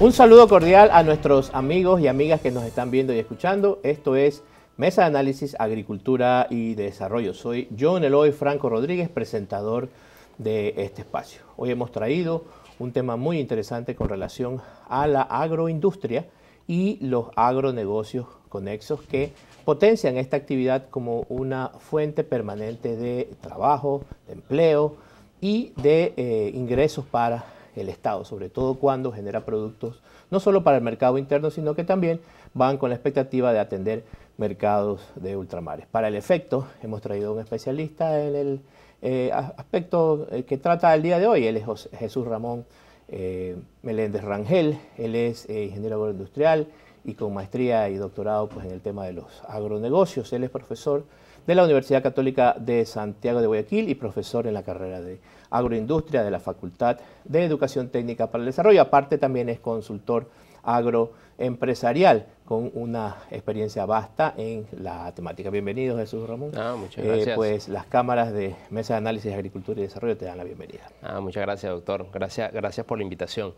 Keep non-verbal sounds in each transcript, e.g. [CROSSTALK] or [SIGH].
Un saludo cordial a nuestros amigos y amigas que nos están viendo y escuchando. Esto es Mesa de Análisis Agricultura y Desarrollo. Soy John Eloy Franco Rodríguez, presentador de este espacio. Hoy hemos traído un tema muy interesante con relación a la agroindustria y los agronegocios conexos que potencian esta actividad como una fuente permanente de trabajo, de empleo y de eh, ingresos para el Estado, sobre todo cuando genera productos no solo para el mercado interno, sino que también van con la expectativa de atender mercados de ultramares. Para el efecto, hemos traído un especialista en el eh, aspecto eh, que trata el día de hoy. Él es Jesús Ramón eh, Meléndez Rangel, él es ingeniero agroindustrial y con maestría y doctorado pues, en el tema de los agronegocios. Él es profesor de la Universidad Católica de Santiago de Guayaquil y profesor en la carrera de agroindustria de la Facultad de Educación Técnica para el Desarrollo. Aparte también es consultor agroempresarial con una experiencia vasta en la temática. Bienvenido Jesús Ramón. Ah, muchas eh, gracias. pues las cámaras de Mesa de Análisis de Agricultura y Desarrollo te dan la bienvenida. Ah, muchas gracias doctor. Gracias, gracias por la invitación.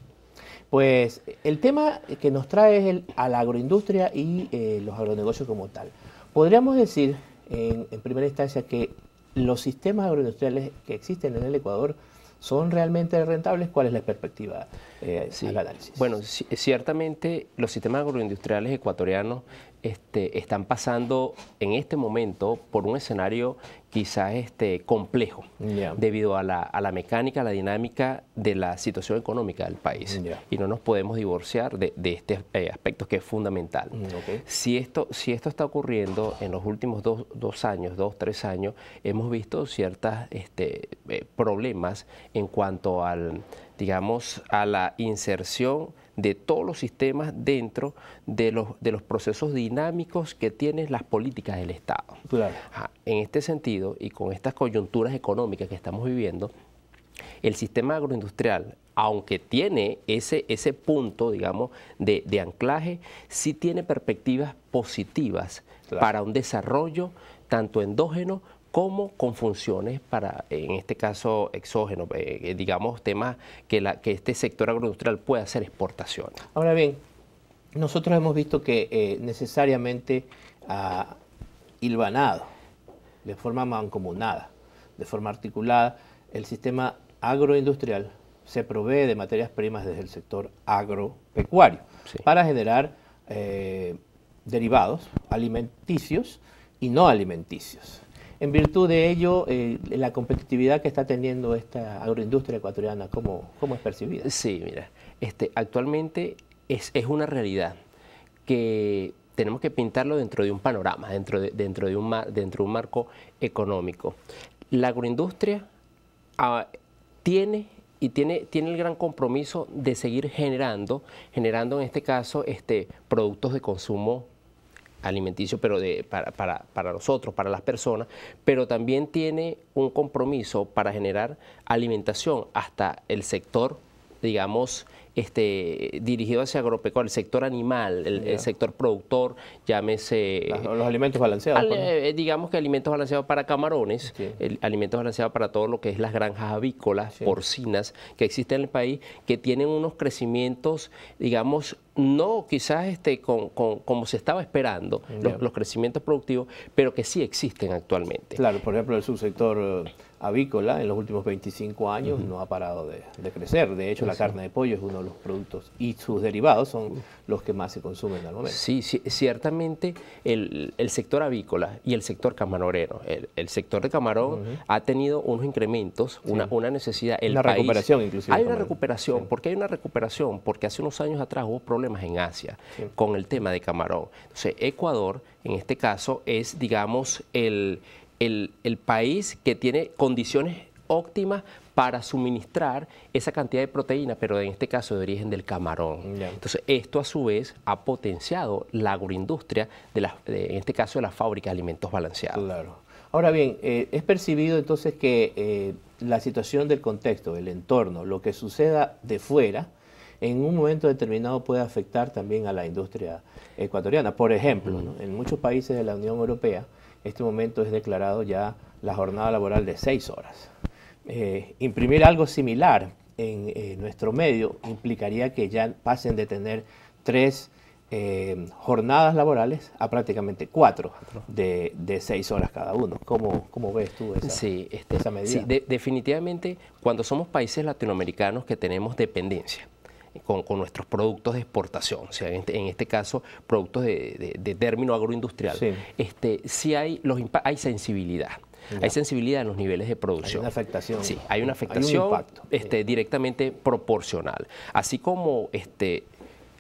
Pues el tema que nos trae es el, a la agroindustria y eh, los agronegocios como tal. Podríamos decir en, primera instancia que los sistemas agroindustriales que existen en el Ecuador son realmente rentables, ¿cuál es la perspectiva eh, análisis? Bueno, ciertamente los sistemas agroindustriales ecuatorianos este, están pasando en este momento por un escenario quizás este, complejo debido a la, mecánica, a la dinámica de la situación económica del país. Y no nos podemos divorciar de, este eh, aspecto que es fundamental. Mm, si, esto, si esto está ocurriendo en los últimos dos, años, dos, tres años, hemos visto ciertos este, eh, problemas en cuanto al digamos, a la inserción de todos los sistemas dentro de los, de los procesos dinámicos que tienen las políticas del Estado. En este sentido, y con estas coyunturas económicas que estamos viviendo, el sistema agroindustrial, aunque tiene ese, ese punto, digamos, de, anclaje, sí tiene perspectivas positivas para un desarrollo tanto endógeno ¿Cómo con funciones para, en este caso, exógeno, eh, eh, digamos, temas que, este sector agroindustrial pueda hacer exportación? Ahora bien, nosotros hemos visto que eh, necesariamente ah, hilvanado, de forma mancomunada, de forma articulada, el sistema agroindustrial se provee de materias primas desde el sector agropecuario para generar derivados alimenticios y no alimenticios. En virtud de ello, eh, la competitividad que está teniendo esta agroindustria ecuatoriana, ¿cómo, cómo es percibida? Sí, mira, este, actualmente es, una realidad que tenemos que pintarlo dentro de un panorama, dentro de, dentro de, un, mar, dentro de un marco económico. La agroindustria ah, tiene y tiene, tiene el gran compromiso de seguir generando, generando en este caso este, productos de consumo alimenticio, pero de, para, para, para, nosotros, para las personas, pero también tiene un compromiso para generar alimentación hasta el sector, digamos, este, dirigido hacia agropecuario, el sector animal, el, sector productor, llámese... Eh, los alimentos balanceados. Pues, eh, digamos que alimentos balanceados para camarones, alimentos balanceados para todo lo que es las granjas avícolas, porcinas, que existen en el país, que tienen unos crecimientos, digamos, no quizás este, con, como se estaba esperando, los, los, crecimientos productivos, pero que sí existen actualmente. Claro, por ejemplo, el subsector avícola en los últimos 25 años no ha parado de, crecer. De hecho, la carne de pollo es uno de los productos y sus derivados son los que más se consumen al momento. Sí, sí ciertamente el, sector avícola y el sector camarorero, el, sector de camarón ha tenido unos incrementos, una, una, necesidad. El una recuperación inclusive. Hay una recuperación, porque hay una recuperación, porque hace unos años atrás hubo problemas en Asia con el tema de camarón. Entonces, Ecuador, en este caso, es, digamos, el el, país que tiene condiciones óptimas para suministrar esa cantidad de proteína, pero en este caso de origen del camarón. Entonces, esto a su vez ha potenciado la agroindustria, de, la, en este caso de las fábricas de alimentos balanceados. Claro. Ahora bien, eh, es percibido entonces que eh, la situación del contexto, el entorno, lo que suceda de fuera, en un momento determinado puede afectar también a la industria ecuatoriana. Por ejemplo, en muchos países de la Unión Europea, este momento es declarado ya la jornada laboral de seis horas. Eh, imprimir algo similar en eh, nuestro medio implicaría que ya pasen de tener tres eh, jornadas laborales a prácticamente cuatro de, seis horas cada uno. ¿Cómo, ves tú esa, este, esa medida? Sí, definitivamente cuando somos países latinoamericanos que tenemos dependencia, con, nuestros productos de exportación, o sea, en este, este caso productos de, término agroindustrial, sí. este, si hay, los, hay sensibilidad. Hay sensibilidad en los niveles de producción. Hay una afectación. Sí, hay una afectación Este, directamente proporcional. Así como este,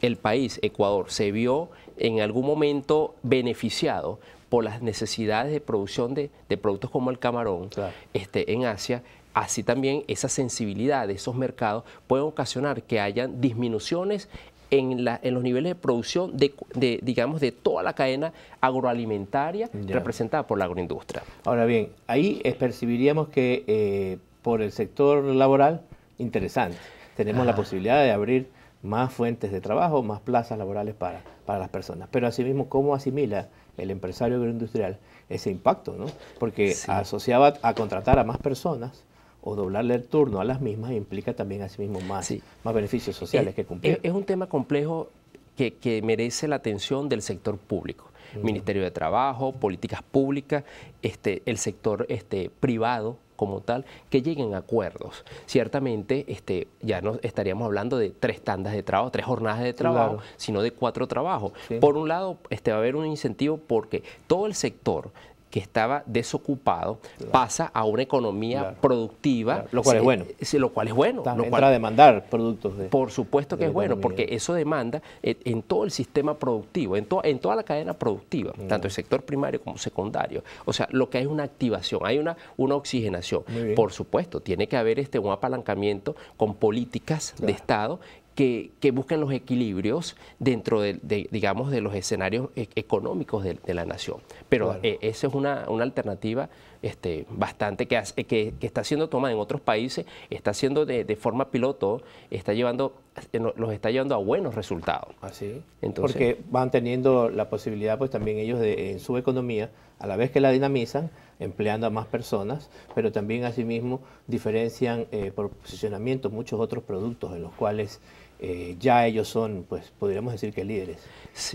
el país, Ecuador, se vio en algún momento beneficiado por las necesidades de producción de, productos como el camarón este, en Asia, Así también esa sensibilidad de esos mercados puede ocasionar que hayan disminuciones en, los niveles de producción de, digamos, de toda la cadena agroalimentaria representada por la agroindustria. Ahora bien, ahí percibiríamos que eh, por el sector laboral, interesante, tenemos la ah. posibilidad de abrir más fuentes de trabajo, más plazas laborales para, las personas. Pero asimismo, ¿cómo asimila el empresario agroindustrial ese impacto? ¿no? Porque asociaba a contratar a más personas o doblarle el turno a las mismas implica también asimismo sí más, más beneficios sociales eh, que cumplir. Eh, es, un tema complejo que, merece la atención del sector público. Mm. Ministerio de Trabajo, políticas públicas, este, el sector este, privado como tal, que lleguen a acuerdos. Ciertamente este, ya no estaríamos hablando de tres tandas de trabajo, tres jornadas de trabajo, sino de cuatro trabajos. Por un lado, este, va a haber un incentivo porque todo el sector que estaba desocupado pasa a una economía productiva. Lo cual es bueno. lo cual es bueno. Para lo a demandar productos. De, por supuesto que es bueno, porque eso demanda en, todo el sistema productivo, en, en toda la cadena productiva, mm. tanto el sector primario como secundario. O sea, lo que hay es una activación, hay una, una oxigenación. Por supuesto, tiene que haber este, un apalancamiento con políticas de Estado que, buscan los equilibrios dentro de, digamos, de los escenarios e, económicos de, la nación. Pero eh, esa es una, alternativa este, bastante que, que, está siendo tomada en otros países, está siendo de, forma piloto, está llevando, los está llevando a buenos resultados. Así. Ah, Entonces, Porque van teniendo la posibilidad, pues también ellos de, en su economía, a la vez que la dinamizan, empleando a más personas, pero también asimismo diferencian eh, por posicionamiento muchos otros productos en los cuales eh, ya ellos son, pues podríamos decir que líderes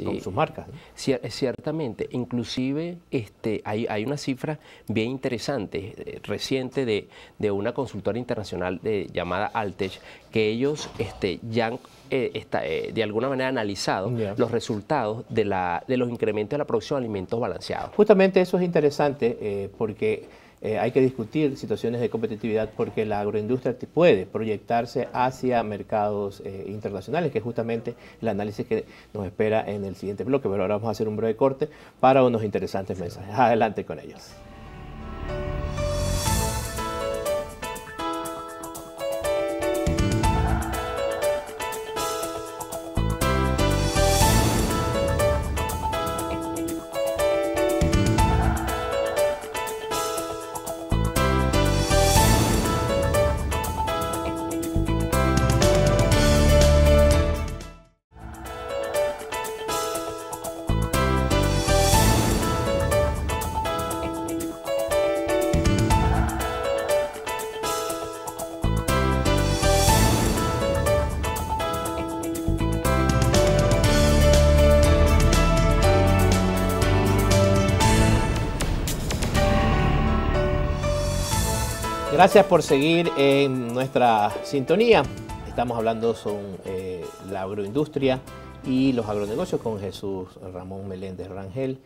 con sus marcas. ciertamente, inclusive este, hay, una cifra bien interesante, eh, reciente de, una consultora internacional de, llamada Altech, que ellos este, ya han eh, eh, de alguna manera analizado los resultados de, de los incrementos de la producción de alimentos balanceados. Justamente eso es interesante eh, porque hay que discutir situaciones de competitividad porque la agroindustria puede proyectarse hacia mercados internacionales, que es justamente el análisis que nos espera en el siguiente bloque. Pero ahora vamos a hacer un breve corte para unos interesantes mensajes. Adelante con ellos. Gracias por seguir en nuestra sintonía. Estamos hablando sobre eh, la agroindustria y los agronegocios con Jesús Ramón Meléndez Rangel,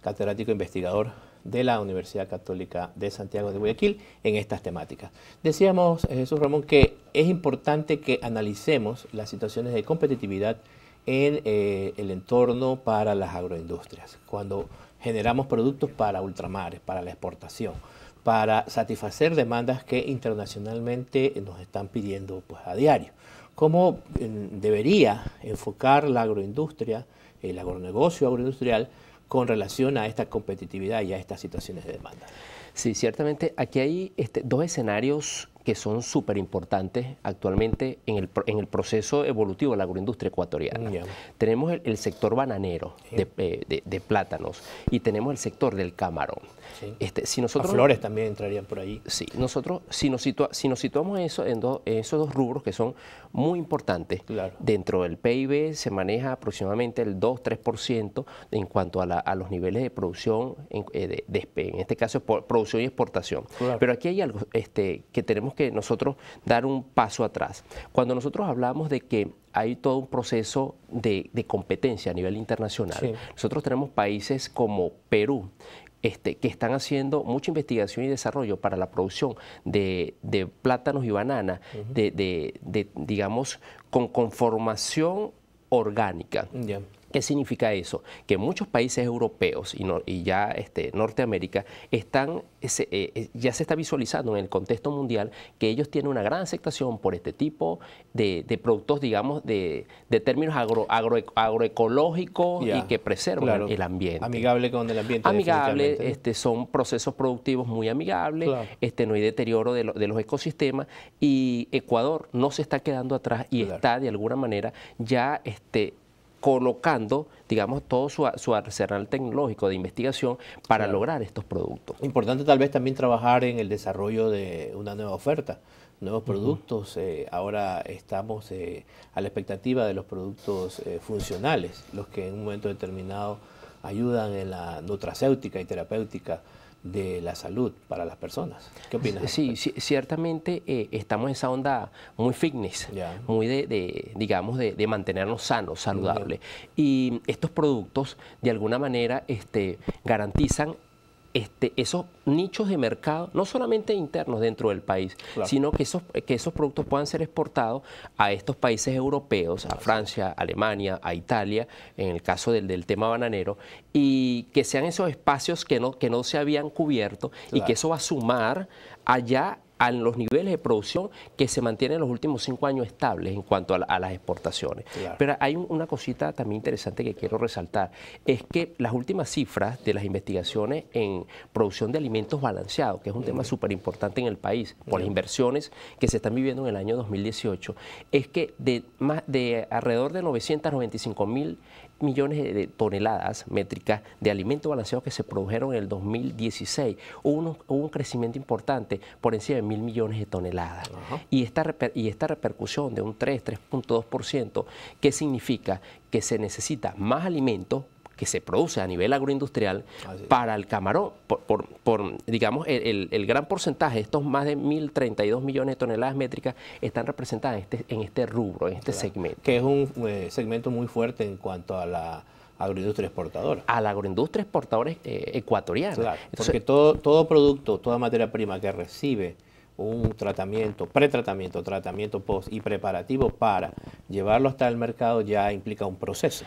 catedrático e investigador de la Universidad Católica de Santiago de Guayaquil en estas temáticas. Decíamos, eh, Jesús Ramón, que es importante que analicemos las situaciones de competitividad en eh, el entorno para las agroindustrias, cuando generamos productos para ultramares, para la exportación para satisfacer demandas que internacionalmente nos están pidiendo pues, a diario. ¿Cómo debería enfocar la agroindustria, el agronegocio agroindustrial, con relación a esta competitividad y a estas situaciones de demanda? Sí, ciertamente aquí hay este, dos escenarios que son súper importantes actualmente en el, en el, proceso evolutivo de la agroindustria ecuatoriana. Tenemos el, sector bananero eh, de, plátanos y tenemos el sector del camarón. Este, flores también entrarían por ahí. Sí, nosotros, si nos, situamos en, esos dos rubros que son muy importantes, dentro del PIB se maneja aproximadamente el 2-3% en cuanto a, los niveles de producción, en, eh, este caso producción y exportación. Pero aquí hay algo este, que tenemos que nosotros dar un paso atrás. Cuando nosotros hablamos de que hay todo un proceso de, competencia a nivel internacional, nosotros tenemos países como Perú, este, que están haciendo mucha investigación y desarrollo para la producción de, plátanos y bananas, de, digamos, con conformación orgánica. ¿Qué significa eso? Que muchos países europeos y, ya este, Norteamérica están, eh, eh, ya se está visualizando en el contexto mundial que ellos tienen una gran aceptación por este tipo de, productos, digamos, de, términos agroecológicos y que preservan el ambiente. Amigable con el ambiente. Amigable, este, son procesos productivos muy amigables, este, no hay deterioro de, los ecosistemas y Ecuador no se está quedando atrás y está de alguna manera ya este, colocando, digamos, todo su, arsenal tecnológico de investigación para lograr estos productos. Importante tal vez también trabajar en el desarrollo de una nueva oferta nuevos productos. Eh, ahora estamos eh, a la expectativa de los productos eh, funcionales, los que en un momento determinado ayudan en la nutracéutica y terapéutica de la salud para las personas. ¿Qué opinas? Sí, ciertamente eh, estamos en esa onda muy fitness, muy de, digamos, de, mantenernos sanos, saludables. Y estos productos, de alguna manera, este, garantizan este, esos nichos de mercado, no solamente internos dentro del país, sino que esos, que esos productos puedan ser exportados a estos países europeos, a Francia, Alemania, a Italia, en el caso del, tema bananero, y que sean esos espacios que no, que no se habían cubierto y que eso va a sumar allá a los niveles de producción que se mantienen en los últimos cinco años estables en cuanto a, las exportaciones. Pero hay una cosita también interesante que quiero resaltar, es que las últimas cifras de las investigaciones en producción de alimentos balanceados, que es un tema súper importante en el país, por las inversiones que se están viviendo en el año 2018, es que de, más de alrededor de 995 mil millones de toneladas métricas de alimentos balanceados que se produjeron en el 2016. Hubo un, crecimiento importante por encima de mil millones de toneladas. Y esta, y esta repercusión de un 3, 3.2%, ¿qué significa? Que se necesita más alimento que se produce a nivel agroindustrial ah, para el camarón, por, por, digamos, el, gran porcentaje, estos más de 1.032 millones de toneladas métricas están representadas en este, este rubro, en este segmento. Que es un eh, segmento muy fuerte en cuanto a la agroindustria exportadora. A la agroindustria exportadora eh, ecuatoriana. porque todo producto, toda materia prima que recibe un tratamiento, pretratamiento, tratamiento post y preparativo para llevarlo hasta el mercado ya implica un proceso.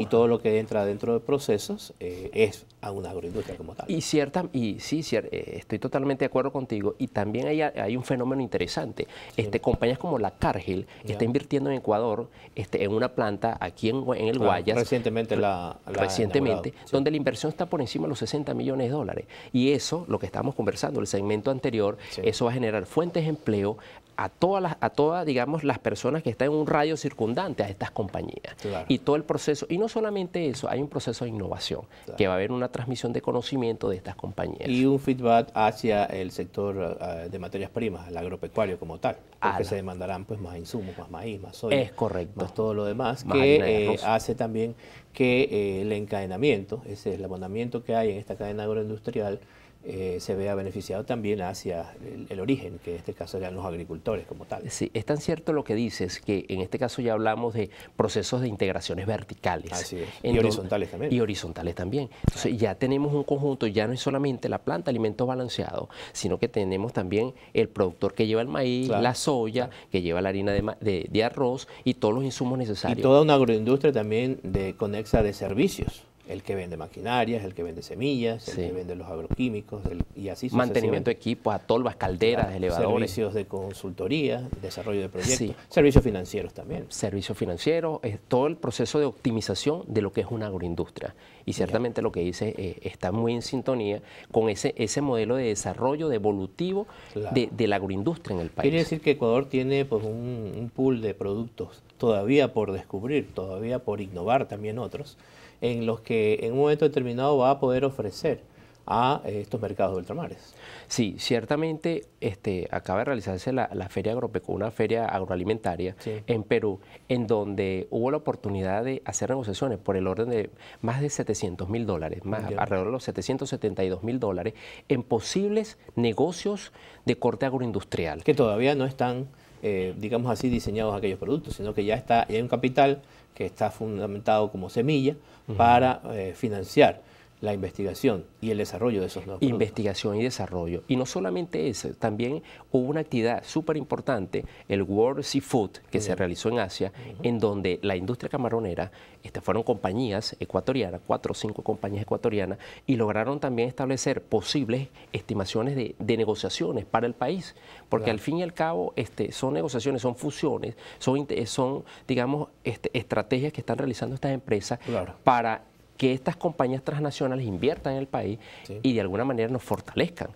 Y todo lo que entra dentro de procesos eh, es a una agroindustria como tal. Y cierta, y sí, eh, estoy totalmente de acuerdo contigo. Y también hay, un fenómeno interesante. Este, compañías como la Cargill que está invirtiendo en Ecuador este, en una planta aquí en, el Guayas. recientemente la, Recientemente, donde la inversión está por encima de los 60 millones de dólares. Y eso, lo que estábamos conversando, el segmento anterior, eso va a generar fuentes de empleo a todas las, a todas, digamos, las personas que están en un radio circundante a estas compañías. Y todo el proceso, y no solamente eso, hay un proceso de innovación, que va a haber una transmisión de conocimiento de estas compañías. Y un feedback hacia el sector ah, de materias primas, el agropecuario como tal, porque se demandarán pues más insumos, más maíz, más soya. Es correcto. todo lo demás, que eh, hace también que eh, el encadenamiento, ese el abonamiento que hay en esta cadena agroindustrial, eh, se vea beneficiado también hacia el, origen, que en este caso eran los agricultores como tal. Sí, es tan cierto lo que dices, que en este caso ya hablamos de procesos de integraciones verticales. Así y horizontales también. Y horizontales también. Entonces ya tenemos un conjunto, ya no es solamente la planta alimentos balanceados, sino que tenemos también el productor que lleva el maíz, la soya, que lleva la harina de, de, de, arroz y todos los insumos necesarios. Y toda una agroindustria también de conexa de servicios el que vende maquinarias, el que vende semillas, el que vende los agroquímicos, y así Mantenimiento de equipos, atolvas, calderas, elevadores. Servicios de consultoría, desarrollo de proyectos, servicios financieros también. Servicios financieros, todo el proceso de optimización de lo que es una agroindustria. Y ciertamente lo que dice eh, está muy en sintonía con ese, ese modelo de desarrollo evolutivo de, la agroindustria en el país. Quiere decir que Ecuador tiene pues, un pool de productos todavía por descubrir, todavía por innovar también otros en los que en un momento determinado va a poder ofrecer a eh, estos mercados de ultramares. Sí, ciertamente este, acaba de realizarse la, Feria una feria agroalimentaria en Perú, en donde hubo la oportunidad de hacer negociaciones por el orden de más de 700 mil dólares, más, alrededor de los 772 mil dólares, en posibles negocios de corte agroindustrial. Que todavía no están, eh, digamos así, diseñados aquellos productos, sino que ya, está, ya hay un capital que está fundamentado como semilla, para eh, financiar la investigación y el desarrollo de esos nuevos Investigación y desarrollo. Y no solamente eso, también hubo una actividad súper importante, el World Seafood, que se realizó en Asia, en donde la industria camaronera, este, fueron compañías ecuatorianas, cuatro o cinco compañías ecuatorianas, y lograron también establecer posibles estimaciones de, negociaciones para el país, porque al fin y al cabo este, son negociaciones, son fusiones, son, son digamos, este, estrategias que están realizando estas empresas para que estas compañías transnacionales inviertan en el país y de alguna manera nos fortalezcan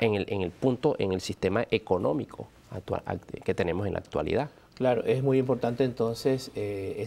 en, el, en el punto, en el sistema económico actual, que tenemos en la actualidad. Claro, es muy importante entonces eh,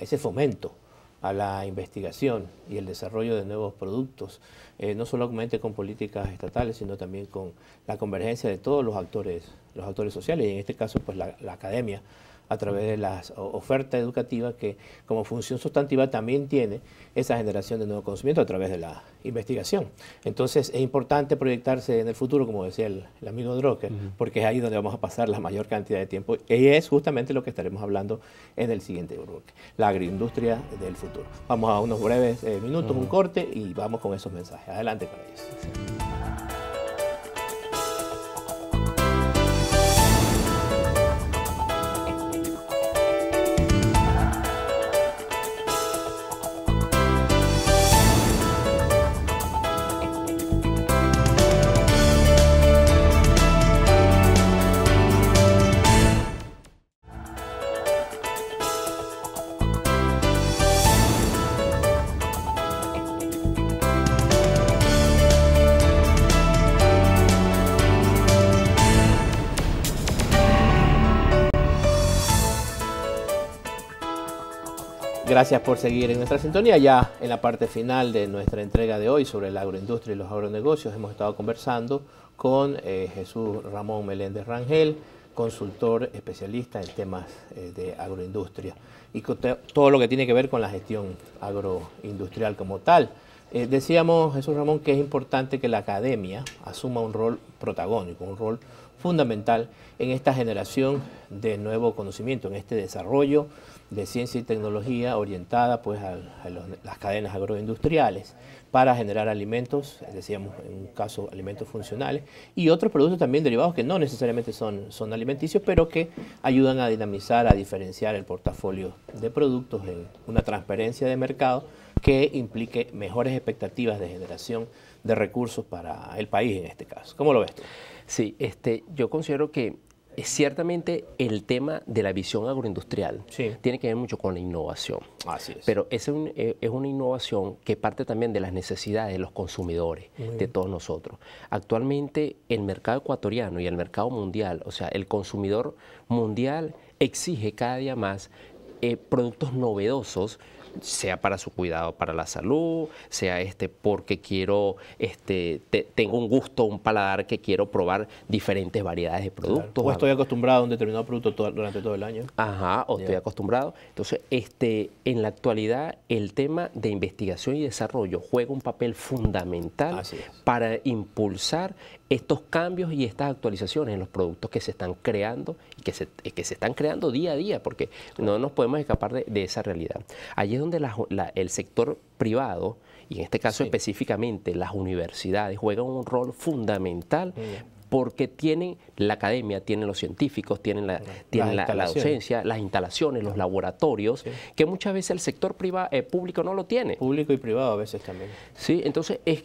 ese fomento a la investigación y el desarrollo de nuevos productos, eh, no solamente con políticas estatales, sino también con la convergencia de todos los actores, los actores sociales, y en este caso pues la academia a través de las ofertas educativas que como función sustantiva también tiene esa generación de nuevo conocimiento a través de la investigación. Entonces es importante proyectarse en el futuro, como decía el, amigo Drucker, porque es ahí donde vamos a pasar la mayor cantidad de tiempo y es justamente lo que estaremos hablando en el siguiente bloque, la agroindustria del futuro. Vamos a unos breves eh, minutos, un corte y vamos con esos mensajes. Adelante con ellos. gracias por seguir en nuestra sintonía. Ya en la parte final de nuestra entrega de hoy sobre la agroindustria y los agronegocios hemos estado conversando con eh, Jesús Ramón Meléndez Rangel, consultor especialista en temas eh, de agroindustria y todo lo que tiene que ver con la gestión agroindustrial como tal. Eh, decíamos, Jesús Ramón, que es importante que la academia asuma un rol protagónico, un rol fundamental en esta generación de nuevo conocimiento, en este desarrollo de ciencia y tecnología orientada pues, a, las cadenas agroindustriales para generar alimentos, decíamos en un caso alimentos funcionales, y otros productos también derivados que no necesariamente son, son alimenticios, pero que ayudan a dinamizar, a diferenciar el portafolio de productos en una transparencia de mercado que implique mejores expectativas de generación de recursos para el país en este caso. ¿Cómo lo ves tú? Sí, este, yo considero que ciertamente el tema de la visión agroindustrial tiene que ver mucho con la innovación. Así es. Pero es, eh, es, una innovación que parte también de las necesidades de los consumidores, de todos nosotros. Actualmente el mercado ecuatoriano y el mercado mundial, o sea, el consumidor mundial exige cada día más eh, productos novedosos sea para su cuidado, para la salud, sea este porque quiero, este, tengo un gusto, un paladar que quiero probar diferentes variedades de productos. O estoy acostumbrado a un determinado producto durante todo el año. Ajá, o estoy acostumbrado. Entonces, este, en la actualidad, el tema de investigación y desarrollo juega un papel fundamental para impulsar estos cambios y estas actualizaciones en los productos que se están creando y que se, están creando día a día, porque no nos podemos escapar de, esa realidad. Allí es donde el sector privado, y en este caso específicamente las universidades, juegan un rol fundamental porque tienen la academia, tienen los científicos, tienen la, la, docencia, las instalaciones, los laboratorios, que muchas veces el sector privado, eh, público no lo tiene. Público y privado a veces también. Sí, entonces es,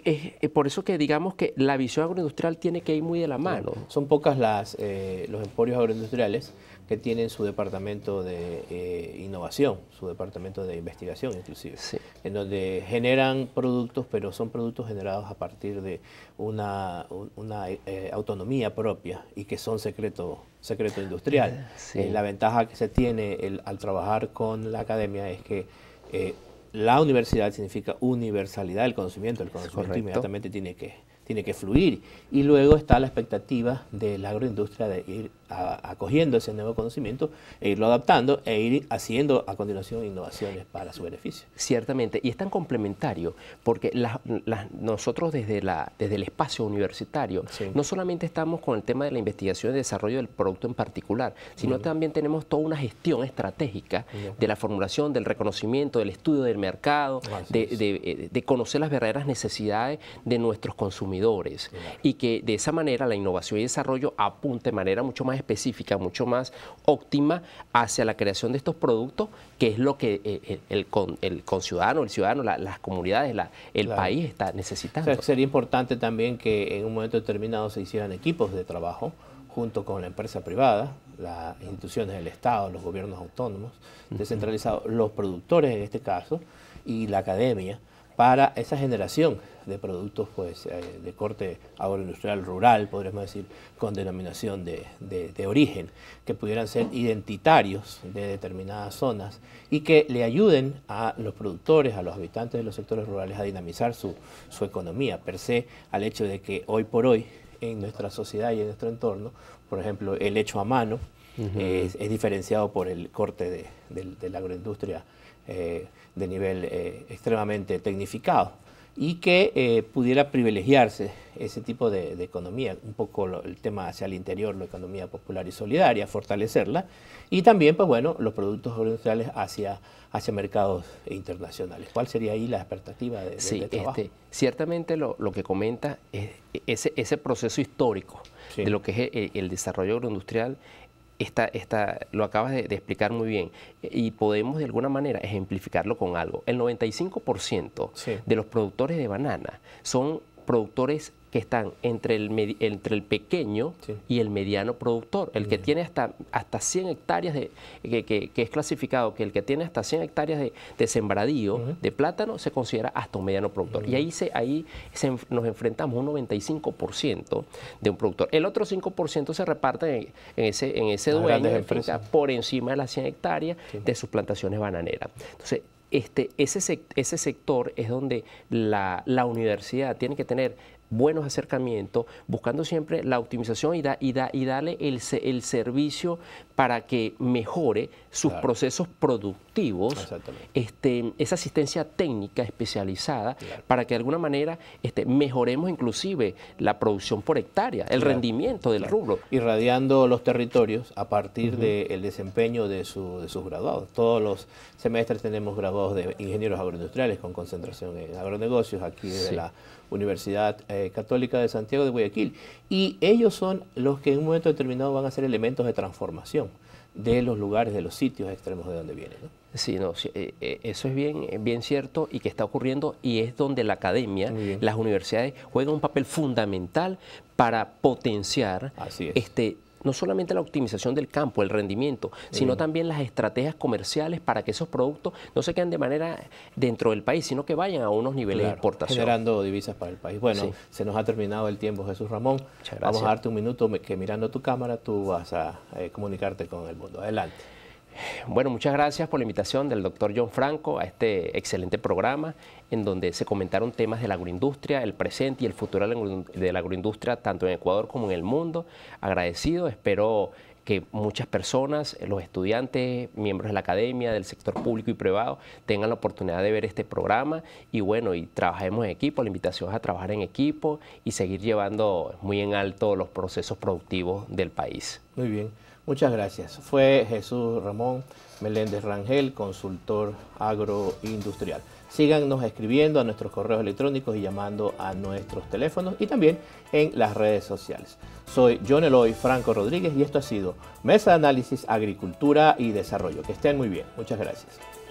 por eso que digamos que la visión agroindustrial tiene que ir muy de la mano. Son pocas las, eh, los emporios agroindustriales que tienen su departamento de eh, innovación, su departamento de investigación inclusive, en donde generan productos, pero son productos generados a partir de una, eh, autonomía propia y que son secreto, secreto industrial. [LAUGHS] Eh, la ventaja que se tiene al trabajar con la academia es que la universidad significa universalidad del conocimiento, el conocimiento inmediatamente tiene que tiene que fluir. Y luego está la expectativa de la agroindustria de ir acogiendo ese nuevo conocimiento e irlo adaptando e ir haciendo a continuación innovaciones para su beneficio. Ciertamente, y es tan complementario porque nosotros desde, desde el espacio universitario no solamente estamos con el tema de la investigación y desarrollo del producto en particular, sino también tenemos toda una gestión estratégica de la formulación, del reconocimiento, del estudio del mercado, eh, de, conocer las verdaderas necesidades de nuestros consumidores y que de esa manera la innovación y desarrollo apunte de manera mucho más específica, mucho más óptima hacia la creación de estos productos, que es lo que eh, eh, el, el, el conciudadano, el ciudadano, las comunidades, el país está necesitando. sería importante también que en un momento determinado se hicieran equipos de trabajo junto con la empresa privada, las instituciones del Estado, los gobiernos autónomos, descentralizados, los productores en este caso y la academia para esa generación de productos pues, eh, de corte agroindustrial rural, podríamos decir, con denominación de, origen, que pudieran ser identitarios de determinadas zonas y que le ayuden a los productores, a los habitantes de los sectores rurales a dinamizar su, economía, per se al hecho de que hoy por hoy en nuestra sociedad y en nuestro entorno, por ejemplo, el hecho a mano es, diferenciado por el corte de, la agroindustria. Eh, de nivel eh, extremadamente tecnificado y que eh, pudiera privilegiarse ese tipo de, economía, un poco el tema hacia el interior, la economía popular y solidaria, fortalecerla, y también, pues bueno, los productos agroindustriales hacia, hacia mercados internacionales. ¿Cuál sería ahí la expectativa de, este trabajo? Este, ciertamente lo, que comenta es e, ese, ese proceso histórico de lo que es eh, el desarrollo agroindustrial esta, esta, lo acabas de, explicar muy bien y podemos de alguna manera ejemplificarlo con algo. El 95% de los productores de banana son productores que están entre el, entre el pequeño y el mediano productor. El que tiene hasta, hasta 100 hectáreas, de, que, es clasificado, que el que tiene hasta 100 hectáreas de, sembradío de plátano se considera hasta un mediano productor. Y ahí, se, ahí nos enfrentamos un 95% de un productor. El otro 5% se reparte en, ese, en ese dueño por encima de las 100 hectáreas de sus plantaciones bananeras. Entonces, este, ese, ese sector es donde la, la universidad tiene que tener buenos acercamientos, buscando siempre la optimización y, y, darle el, servicio para que mejore sus procesos productivos, este, esa asistencia técnica especializada, para que de alguna manera este, mejoremos inclusive la producción por hectárea, el rendimiento del rubro. Irradiando los territorios a partir del desempeño de, sus graduados. Todos los semestres tenemos graduados de ingenieros agroindustriales con concentración en agronegocios aquí de la Universidad eh, Católica de Santiago de Guayaquil. Y ellos son los que en un momento determinado van a ser elementos de transformación de los lugares, de los sitios extremos de donde vienen. Sí, eh, eh, eso es bien, bien cierto y que está ocurriendo y es donde la academia, las universidades juegan un papel fundamental para potenciar este, no solamente la optimización del campo, el rendimiento, sino también las estrategias comerciales para que esos productos no se queden de manera dentro del país, sino que vayan a unos niveles de exportación. Generando divisas para el país. Bueno, se nos ha terminado el tiempo, Jesús Ramón. Vamos a darte un minuto que mirando tu cámara tú vas a eh, comunicarte con el mundo. Adelante. Bueno, muchas gracias por la invitación del doctor John Franco a este excelente programa en donde se comentaron temas de la agroindustria, el presente y el futuro de la agroindustria tanto en Ecuador como en el mundo. Agradecido, espero que muchas personas, los estudiantes, miembros de la academia, del sector público y privado, tengan la oportunidad de ver este programa y bueno, y trabajemos en equipo, la invitación es a trabajar en equipo y seguir llevando muy en alto los procesos productivos del país. Muy bien. Muchas gracias. Fue Jesús Ramón Meléndez Rangel, consultor agroindustrial. Síganos escribiendo a nuestros correos electrónicos y llamando a nuestros teléfonos y también en las redes sociales. Soy John Eloy Franco Rodríguez y esto ha sido Mesa de Análisis Agricultura y Desarrollo. Que estén muy bien. Muchas gracias.